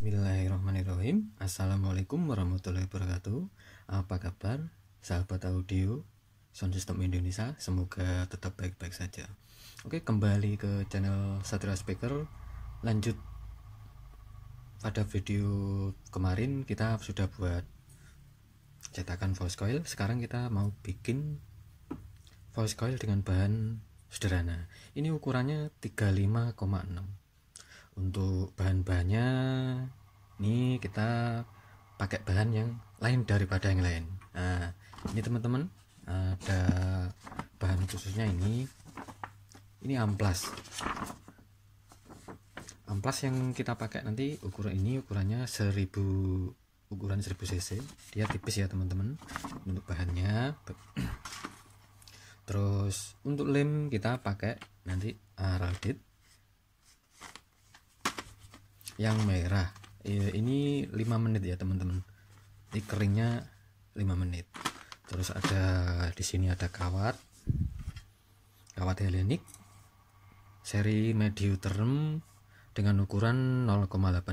Bismillahirrahmanirrahim Assalamualaikum warahmatullahi wabarakatuh Apa kabar sahabat audio Sound System Indonesia Semoga tetap baik-baik saja Oke kembali ke channel Satria Speaker Lanjut Pada video kemarin kita sudah buat Cetakan voice coil Sekarang kita mau bikin Voice coil dengan bahan sederhana Ini ukurannya 35,6 Untuk bahan-bahannya kita pakai bahan yang lain daripada yang lain nah ini teman-teman ada bahan khususnya ini ini amplas amplas yang kita pakai nanti ukuran ini ukurannya 1000 ukuran 1000 cc dia tipis ya teman-teman untuk bahannya terus untuk lem kita pakai nanti araldit uh, yang merah ya ini 5 menit ya teman-teman ini keringnya 5 menit terus ada di sini ada kawat kawat helenik seri medium term dengan ukuran 0,18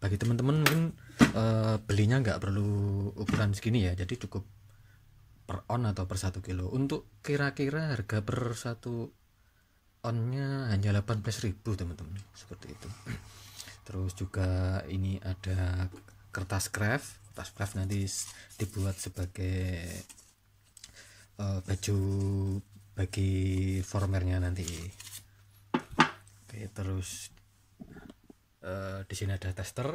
bagi teman-teman mungkin e, belinya nggak perlu ukuran segini ya jadi cukup per on atau per 1 kilo untuk kira-kira harga per 1 onnya hanya 18.000 teman-teman seperti itu terus juga ini ada kertas craft kertas craft nanti dibuat sebagai uh, baju bagi formernya nanti oke terus uh, di sini ada tester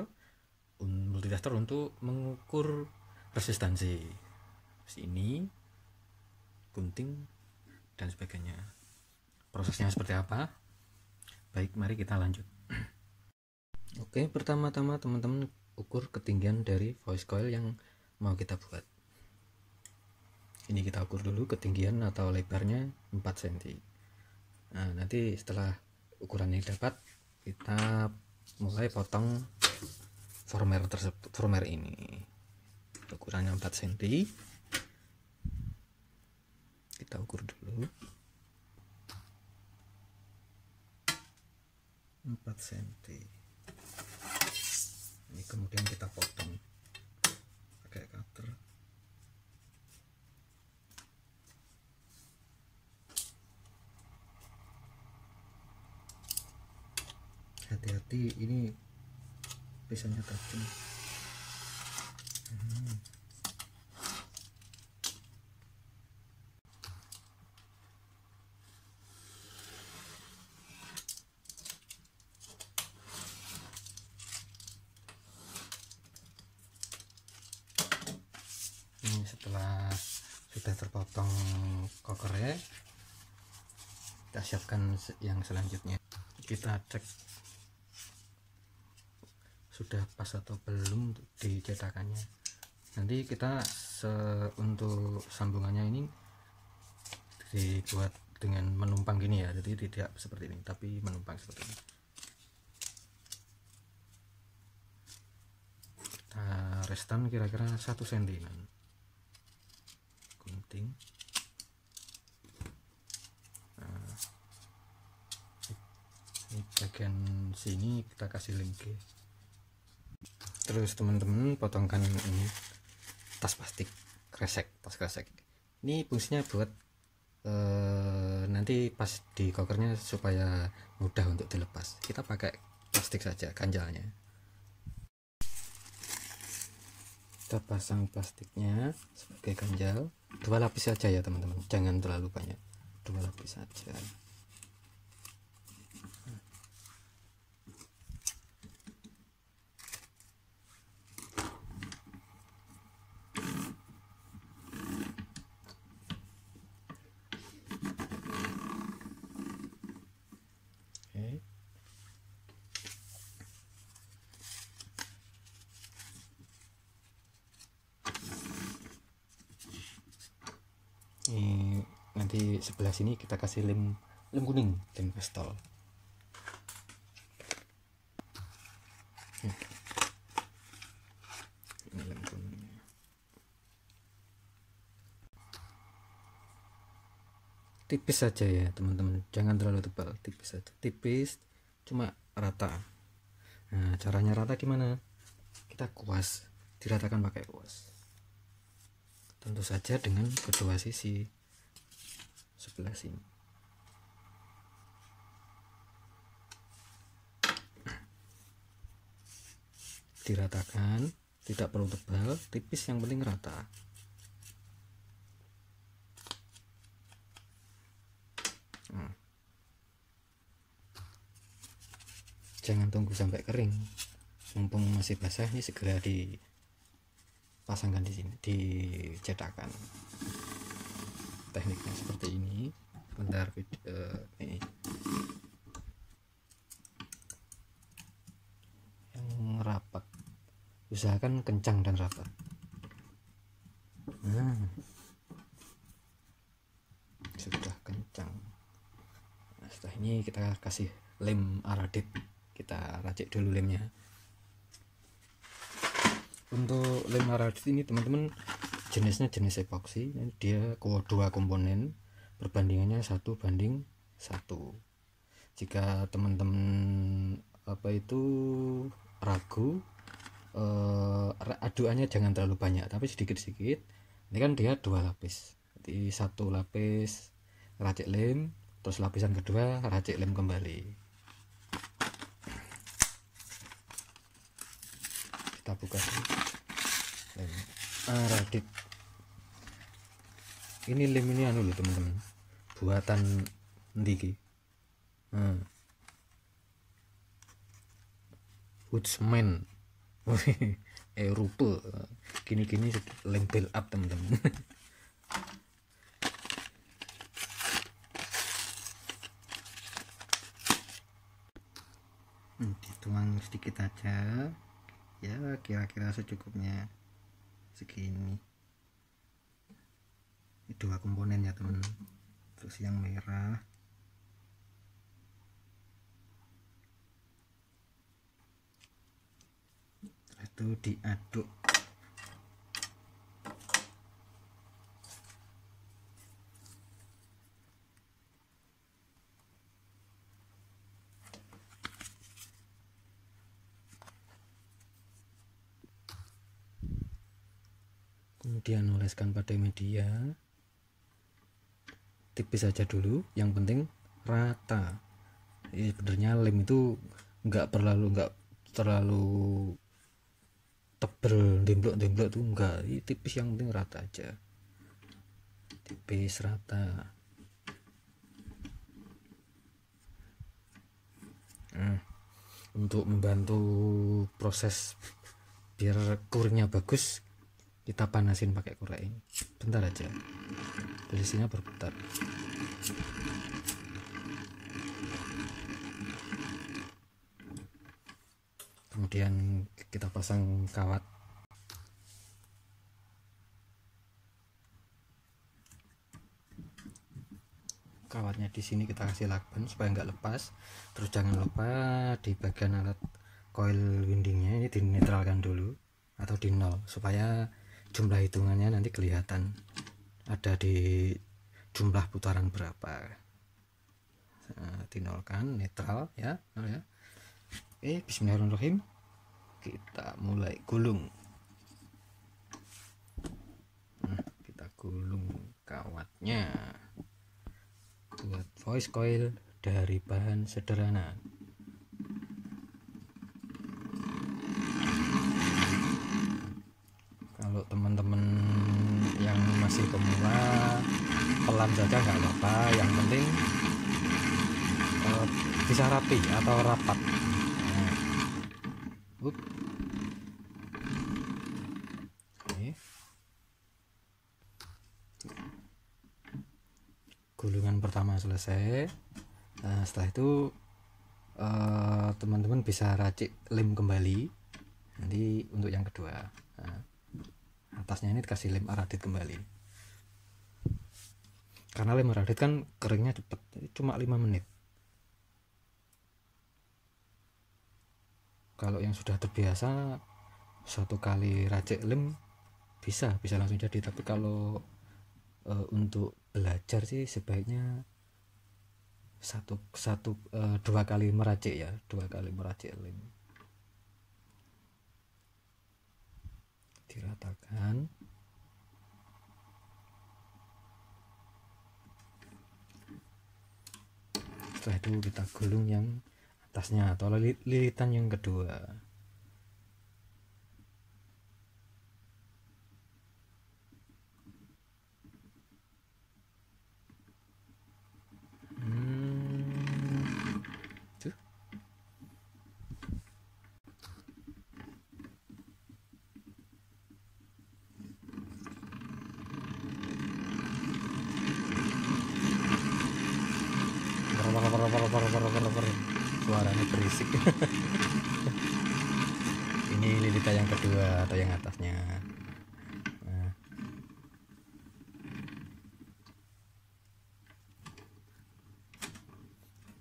multi tester untuk mengukur resistansi Ini gunting dan sebagainya prosesnya seperti apa baik mari kita lanjut Oke, pertama-tama teman-teman ukur ketinggian dari voice coil yang mau kita buat. Ini kita ukur dulu ketinggian atau lebarnya 4 cm. Nah, nanti setelah ukurannya dapat, kita mulai potong former tersebut, former ini. Ukurannya 4 cm. Kita ukur dulu. 4 cm ini kemudian kita potong pakai cutter hati-hati ini pisangnya tajam hmm. ini setelah sudah terpotong kokernya kita siapkan yang selanjutnya kita cek sudah pas atau belum di cetakannya. nanti kita se untuk sambungannya ini dibuat dengan menumpang gini ya jadi tidak seperti ini tapi menumpang seperti ini kita restan kira-kira satu sentinan setting di nah, bagian sini kita kasih link ke terus teman-teman potongkan ini tas plastik kresek tas kresek ini fungsinya buat e, nanti pas di kokernya supaya mudah untuk dilepas kita pakai plastik saja ganjalnya kita pasang plastiknya sebagai ganjal dua lapis saja ya teman-teman jangan terlalu banyak dua lapis saja di sebelah sini kita kasih lem lem kuning lem pistol ini lem kuningnya tipis saja ya teman-teman jangan terlalu tebal tipis saja tipis cuma rata nah caranya rata gimana kita kuas diratakan pakai kuas tentu saja dengan kedua sisi sebelah sini diratakan tidak perlu tebal tipis yang penting rata hmm. jangan tunggu sampai kering mumpung masih basah ini segera dipasangkan di sini dicetakan tekniknya seperti ini bentar video eh, ini yang rapat usahakan kencang dan rapat nah sudah kencang nah, setelah ini kita kasih lem aradit kita racik dulu lemnya untuk lem aradit ini teman-teman jenisnya jenis epoksi dia dua komponen perbandingannya satu banding satu jika teman-teman apa itu ragu eh, aduannya jangan terlalu banyak tapi sedikit-sedikit ini kan dia dua lapis jadi satu lapis racik lem terus lapisan kedua racik lem kembali kita buka sih Uh, ah, radit ini lem ini anu loh teman-teman buatan ndiki hmm. Woodsman eh rupa Kini-kini lem build up teman-teman hmm, dituang sedikit aja ya kira-kira secukupnya segini dua gitu komponen ya teman terus yang merah itu diaduk kemudian oleskan pada media tipis aja dulu yang penting rata ya, sebenarnya lem itu nggak perlu nggak terlalu tebel demblok demblok tuh enggak ya, tipis yang penting rata aja tipis rata nah, untuk membantu proses biar kurnya bagus kita panasin pakai korek ini bentar aja selisihnya berputar kemudian kita pasang kawat kawatnya di sini kita kasih lakban supaya nggak lepas terus jangan lupa di bagian alat coil windingnya ini dinetralkan dulu atau di nol supaya jumlah hitungannya nanti kelihatan ada di jumlah putaran berapa dinolkan eh, netral ya, ya. Oke, bismillahirrahmanirrahim. Kita mulai gulung. Nah, kita gulung kawatnya. Buat voice coil dari bahan sederhana hitam saja nggak apa-apa yang penting uh, bisa rapi atau rapat nah. Up. Oke. gulungan pertama selesai nah, setelah itu eh, teman-teman uh, bisa racik lem kembali nanti untuk yang kedua nah, atasnya ini dikasih lem aradit kembali karena lem arit kan keringnya cepet, cuma 5 menit kalau yang sudah terbiasa satu kali racik lem bisa bisa langsung jadi tapi kalau e, untuk belajar sih sebaiknya satu satu e, dua kali meracik ya dua kali meracik lem diratakan setelah itu kita gulung yang atasnya atau lilitan yang kedua berisik ini lilita yang kedua atau yang atasnya nah.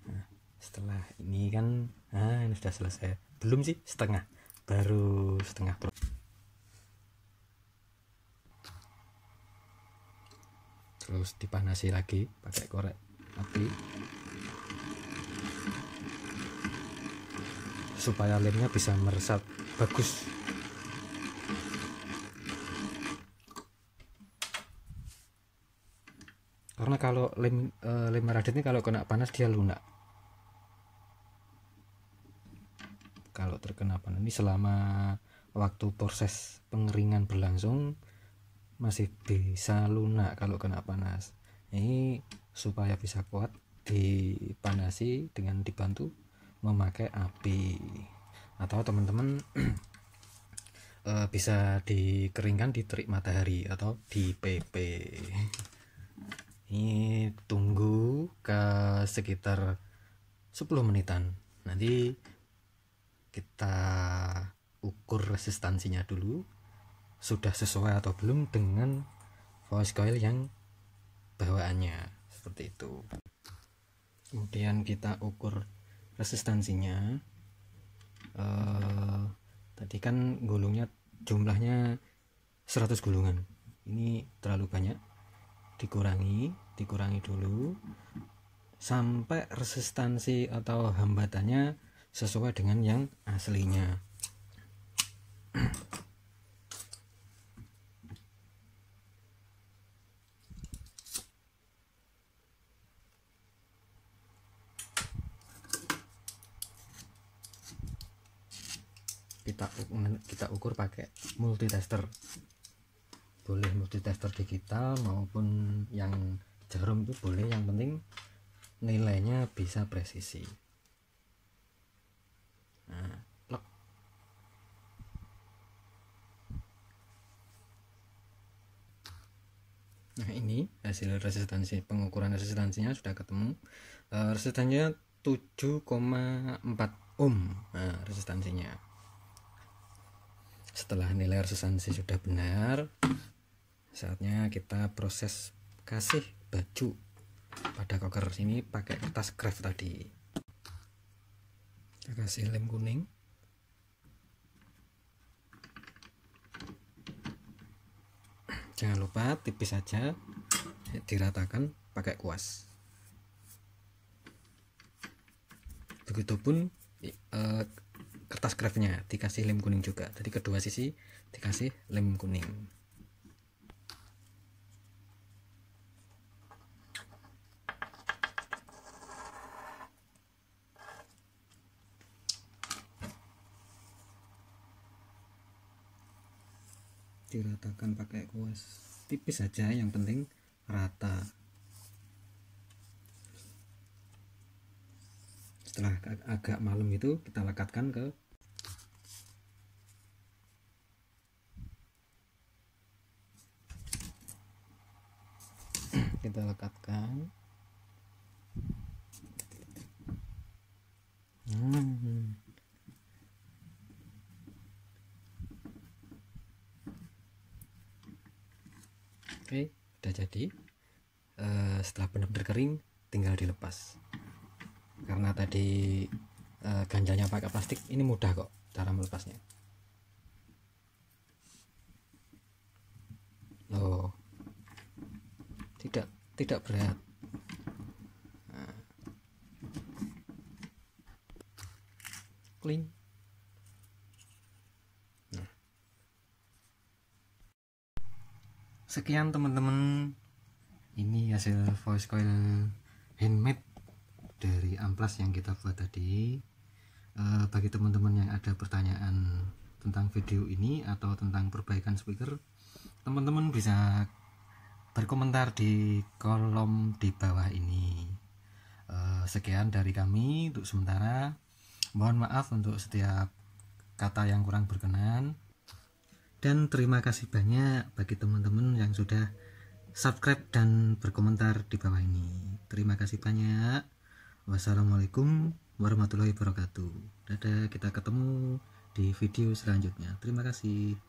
Nah, setelah ini kan nah ini sudah selesai belum sih setengah baru setengah terus dipanasi lagi pakai korek api supaya lemnya bisa meresap bagus karena kalau lem uh, e, lem radit ini kalau kena panas dia lunak kalau terkena panas ini selama waktu proses pengeringan berlangsung masih bisa lunak kalau kena panas ini supaya bisa kuat dipanasi dengan dibantu memakai api atau teman-teman e, bisa dikeringkan di terik matahari atau di PP ini tunggu ke sekitar 10 menitan nanti kita ukur resistansinya dulu sudah sesuai atau belum dengan voice coil yang bawaannya seperti itu kemudian kita ukur resistansinya uh, tadi kan gulungnya jumlahnya 100 gulungan ini terlalu banyak dikurangi dikurangi dulu sampai resistansi atau hambatannya sesuai dengan yang aslinya ukur pakai multitester boleh multitester digital maupun yang jarum itu boleh yang penting nilainya bisa presisi nah nah ini hasil resistansi pengukuran resistansinya sudah ketemu eh, resistansinya 7,4 ohm nah, resistansinya setelah nilai resistansi sudah benar saatnya kita proses kasih baju pada koker ini pakai kertas craft tadi kita kasih lem kuning jangan lupa tipis saja diratakan pakai kuas begitupun pun eh, kertas grafnya dikasih lem kuning juga jadi kedua sisi dikasih lem kuning diratakan pakai kuas tipis saja yang penting rata agak malam itu kita lekatkan ke kita lekatkan hmm. oke udah jadi uh, setelah benar-benar kering tinggal dilepas karena tadi e, ganjalnya pakai plastik ini mudah kok cara melepasnya loh tidak tidak berat nah. clean nah. sekian teman-teman ini hasil voice coil handmade dari amplas yang kita buat tadi uh, bagi teman-teman yang ada pertanyaan tentang video ini atau tentang perbaikan speaker teman-teman bisa berkomentar di kolom di bawah ini uh, sekian dari kami untuk sementara mohon maaf untuk setiap kata yang kurang berkenan dan terima kasih banyak bagi teman-teman yang sudah subscribe dan berkomentar di bawah ini. Terima kasih banyak. Wassalamualaikum warahmatullahi wabarakatuh. Dadah, kita ketemu di video selanjutnya. Terima kasih.